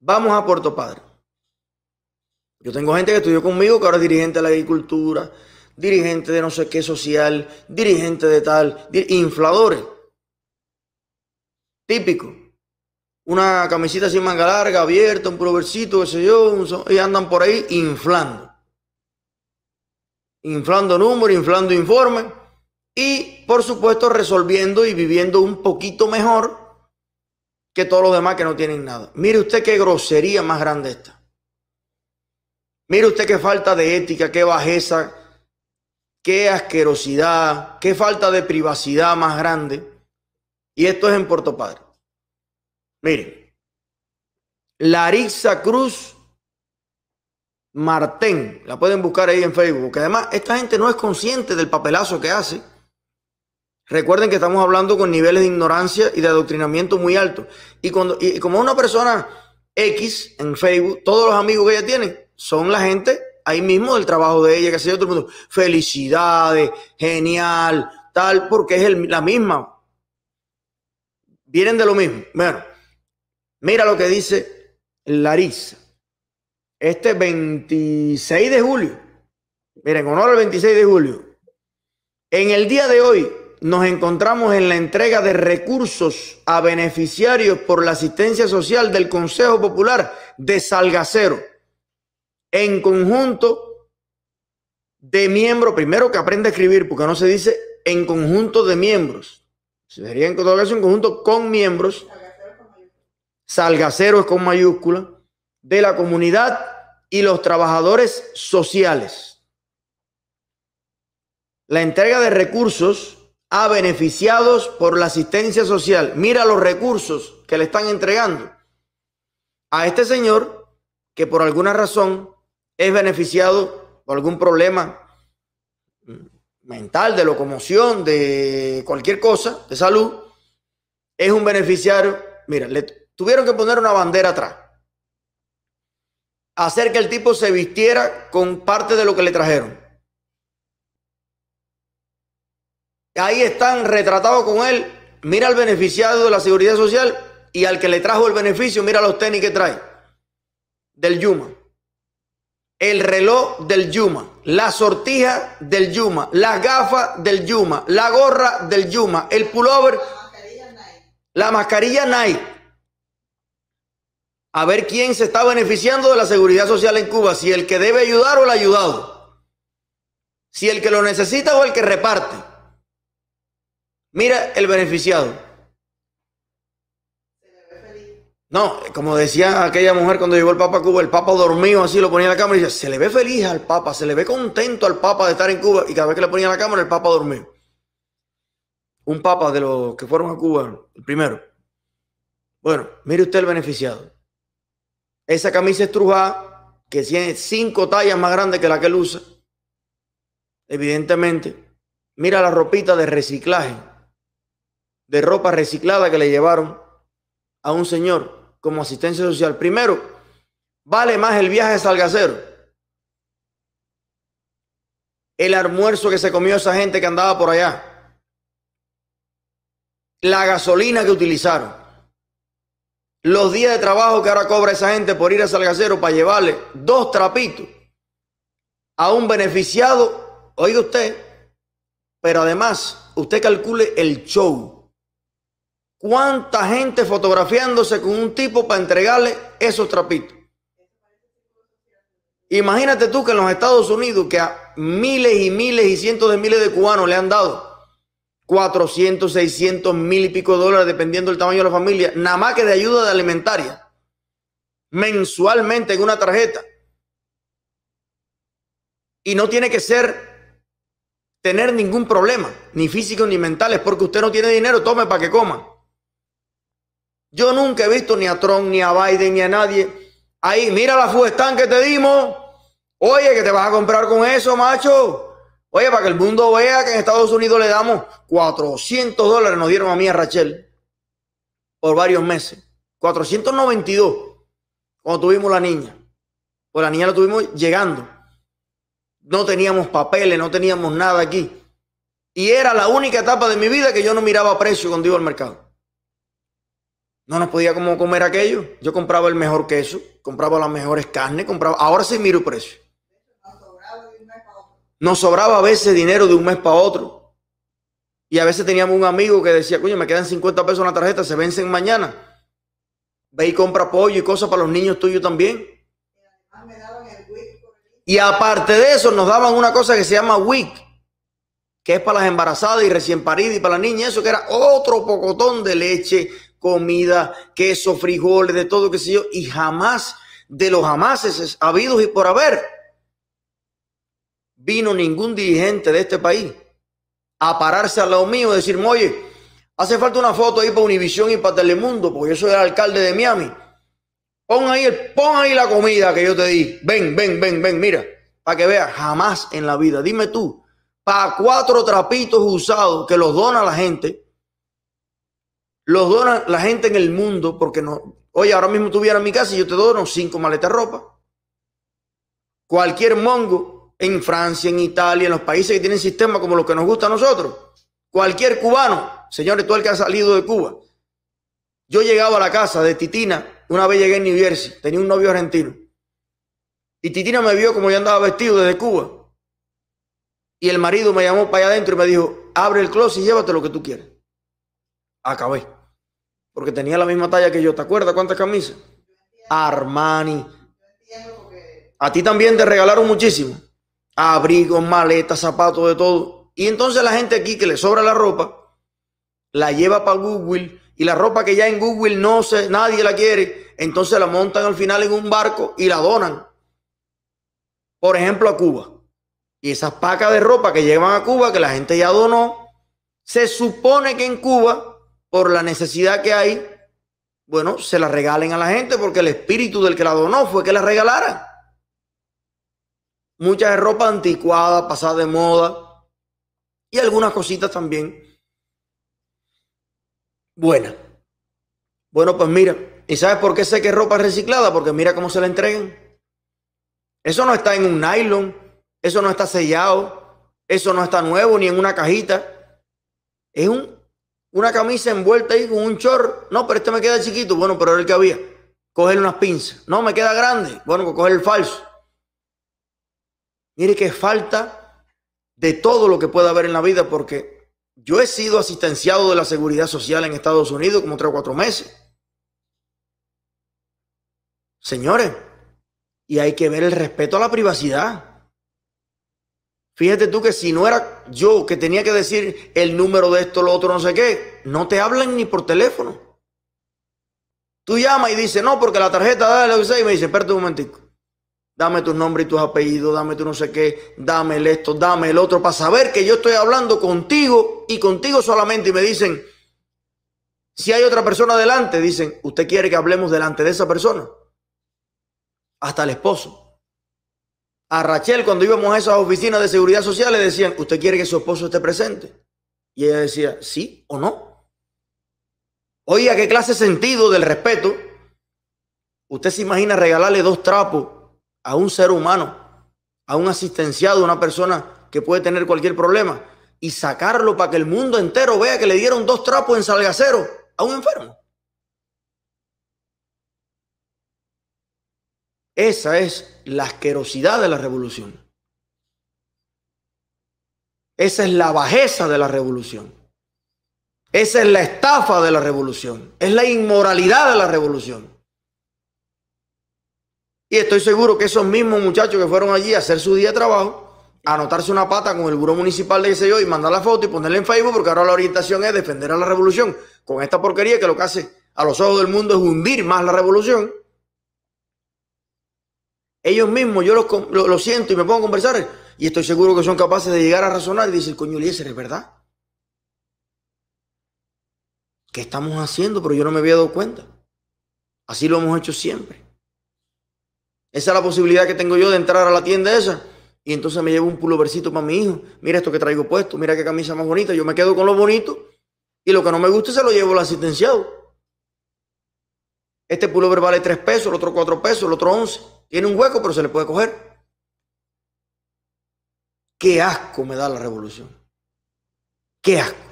Vamos a Puerto Padre. Yo tengo gente que estudió conmigo, que ahora es dirigente de la agricultura, dirigente de no sé qué social, dirigente de tal, infladores. Típico. Una camisita sin manga larga, abierta, un proversito, qué sé yo, y andan por ahí inflando. Inflando números, inflando informes y, por supuesto, resolviendo y viviendo un poquito mejor que todos los demás que no tienen nada. Mire usted qué grosería más grande esta. Mire usted qué falta de ética, qué bajeza, qué asquerosidad, qué falta de privacidad más grande. Y esto es en Puerto Padre. Miren, Larissa Cruz Martén, la pueden buscar ahí en Facebook, además esta gente no es consciente del papelazo que hace Recuerden que estamos hablando con niveles de ignorancia y de adoctrinamiento muy altos. Y, cuando, y como una persona X en Facebook, todos los amigos que ella tiene son la gente ahí mismo del trabajo de ella, que sea otro mundo. Felicidades, genial, tal, porque es la misma. Vienen de lo mismo. Bueno, mira lo que dice Larisa. Este 26 de julio. Miren, honor al 26 de julio. En el día de hoy, nos encontramos en la entrega de recursos a beneficiarios por la asistencia social del Consejo Popular de Salgacero, en conjunto de miembros, primero que aprende a escribir, porque no se dice en conjunto de miembros, Se sería en todo caso en conjunto con miembros, Salgacero es con mayúscula, de la comunidad y los trabajadores sociales. La entrega de recursos a beneficiados por la asistencia social. Mira los recursos que le están entregando a este señor que por alguna razón es beneficiado por algún problema mental, de locomoción, de cualquier cosa, de salud, es un beneficiario. Mira, le tuvieron que poner una bandera atrás. Hacer que el tipo se vistiera con parte de lo que le trajeron. Ahí están retratados con él. Mira al beneficiado de la seguridad social y al que le trajo el beneficio, mira los tenis que trae del Yuma. El reloj del Yuma, la sortija del Yuma, las gafas del Yuma, la gorra del Yuma, el pullover, la mascarilla Nike. A ver quién se está beneficiando de la seguridad social en Cuba, si el que debe ayudar o el ayudado, si el que lo necesita o el que reparte. Mira el beneficiado. No, como decía aquella mujer cuando llegó el Papa a Cuba, el Papa dormido así, lo ponía en la cámara y decía, se le ve feliz al Papa, se le ve contento al Papa de estar en Cuba. Y cada vez que le ponía la cámara, el Papa dormía. Un Papa de los que fueron a Cuba, el primero. Bueno, mire usted el beneficiado. Esa camisa estrujada, que tiene cinco tallas más grandes que la que él usa. Evidentemente, mira la ropita de reciclaje de ropa reciclada que le llevaron a un señor como asistencia social. Primero, vale más el viaje a Salgacero, el almuerzo que se comió esa gente que andaba por allá, la gasolina que utilizaron, los días de trabajo que ahora cobra esa gente por ir a Salgacero para llevarle dos trapitos a un beneficiado, oiga usted, pero además usted calcule el show ¿Cuánta gente fotografiándose con un tipo para entregarle esos trapitos? Imagínate tú que en los Estados Unidos, que a miles y miles y cientos de miles de cubanos le han dado 400, 600, mil y pico dólares, dependiendo del tamaño de la familia, nada más que de ayuda alimentaria, mensualmente en una tarjeta. Y no tiene que ser tener ningún problema, ni físico ni mental, es porque usted no tiene dinero, tome para que coma. Yo nunca he visto ni a Trump, ni a Biden, ni a nadie. Ahí, mira la fuestán que te dimos. Oye, que te vas a comprar con eso, macho. Oye, para que el mundo vea que en Estados Unidos le damos 400 dólares, nos dieron a mí a Rachel por varios meses. 492 cuando tuvimos la niña. Pues la niña la tuvimos llegando. No teníamos papeles, no teníamos nada aquí. Y era la única etapa de mi vida que yo no miraba precio cuando iba al mercado. No nos podía como comer aquello. Yo compraba el mejor queso, compraba las mejores carnes, compraba. Ahora sí miro el precio. Nos sobraba a veces dinero de un mes para otro. Y a veces teníamos un amigo que decía, coño, me quedan 50 pesos en la tarjeta, se vencen mañana. Ve y compra pollo y cosas para los niños tuyos también. Y aparte de eso, nos daban una cosa que se llama WIC, que es para las embarazadas y recién paridas y para la niña, Eso que era otro pocotón de leche, comida, queso, frijoles, de todo, que sé yo, y jamás de los jamases habidos y por haber vino ningún dirigente de este país a pararse al lado mío y decirme, oye, hace falta una foto ahí para Univisión y para Telemundo, porque yo soy el alcalde de Miami. Pon ahí, el, ahí la comida que yo te di. Ven, ven, ven, ven, mira, para que veas, jamás en la vida. Dime tú, para cuatro trapitos usados que los dona la gente, los dona la gente en el mundo porque no. Oye, ahora mismo tuviera mi casa y yo te dono cinco maletas de ropa. Cualquier mongo en Francia, en Italia, en los países que tienen sistemas como los que nos gusta a nosotros. Cualquier cubano, señores, todo el que ha salido de Cuba. Yo llegaba a la casa de Titina, una vez llegué en New Jersey, tenía un novio argentino. Y Titina me vio como yo andaba vestido desde Cuba. Y el marido me llamó para allá adentro y me dijo, abre el closet y llévate lo que tú quieras. Acabé porque tenía la misma talla que yo. ¿Te acuerdas cuántas camisas? Armani. A ti también te regalaron muchísimo. Abrigos, maletas, zapatos, de todo. Y entonces la gente aquí que le sobra la ropa, la lleva para Google y la ropa que ya en Google no se, nadie la quiere, entonces la montan al final en un barco y la donan. Por ejemplo, a Cuba. Y esas pacas de ropa que llevan a Cuba, que la gente ya donó, se supone que en Cuba por la necesidad que hay, bueno, se la regalen a la gente porque el espíritu del que la donó fue que la regalara. Mucha ropa anticuada, pasada de moda y algunas cositas también Buena. Bueno, pues mira, ¿y sabes por qué sé que es ropa reciclada? Porque mira cómo se la entregan. Eso no está en un nylon, eso no está sellado, eso no está nuevo ni en una cajita. Es un una camisa envuelta ahí con un chor No, pero este me queda chiquito. Bueno, pero era el que había. Coger unas pinzas. No, me queda grande. Bueno, pues coger el falso. Mire que falta de todo lo que pueda haber en la vida porque yo he sido asistenciado de la seguridad social en Estados Unidos como tres o cuatro meses. Señores, y hay que ver el respeto a la privacidad. Fíjate tú que si no era yo que tenía que decir el número de esto, lo otro, no sé qué, no te hablan ni por teléfono. Tú llamas y dices, no, porque la tarjeta da lo que y me dice, espérate un momentico. Dame tus nombre y tus apellidos, dame tu no sé qué, dame el esto, dame el otro, para saber que yo estoy hablando contigo y contigo solamente. Y me dicen, si hay otra persona delante, dicen, usted quiere que hablemos delante de esa persona. Hasta el esposo. A Rachel, cuando íbamos a esas oficinas de seguridad social, le decían, ¿usted quiere que su esposo esté presente? Y ella decía, ¿sí o no? Oiga, qué clase de sentido del respeto. Usted se imagina regalarle dos trapos a un ser humano, a un asistenciado, a una persona que puede tener cualquier problema, y sacarlo para que el mundo entero vea que le dieron dos trapos en salgacero a un enfermo. Esa es la asquerosidad de la revolución. Esa es la bajeza de la revolución. Esa es la estafa de la revolución. Es la inmoralidad de la revolución. Y estoy seguro que esos mismos muchachos que fueron allí a hacer su día de trabajo, anotarse una pata con el buró municipal de ese yo y mandar la foto y ponerla en Facebook, porque ahora la orientación es defender a la revolución. Con esta porquería que lo que hace a los ojos del mundo es hundir más la revolución. Ellos mismos, yo lo, siento y me pongo a conversar y estoy seguro que son capaces de llegar a razonar y decir, coño, Eliezer, ¿es verdad? ¿Qué estamos haciendo? Pero yo no me había dado cuenta. Así lo hemos hecho siempre. Esa es la posibilidad que tengo yo de entrar a la tienda esa. Y entonces me llevo un pulovercito para mi hijo. Mira esto que traigo puesto. Mira qué camisa más bonita. Yo me quedo con lo bonito. Y lo que no me gusta se lo llevo al asistenciado. Este pullover vale 3 pesos, el otro 4 pesos, el otro 11. Tiene un hueco, pero se le puede coger. Qué asco me da la revolución. Qué asco.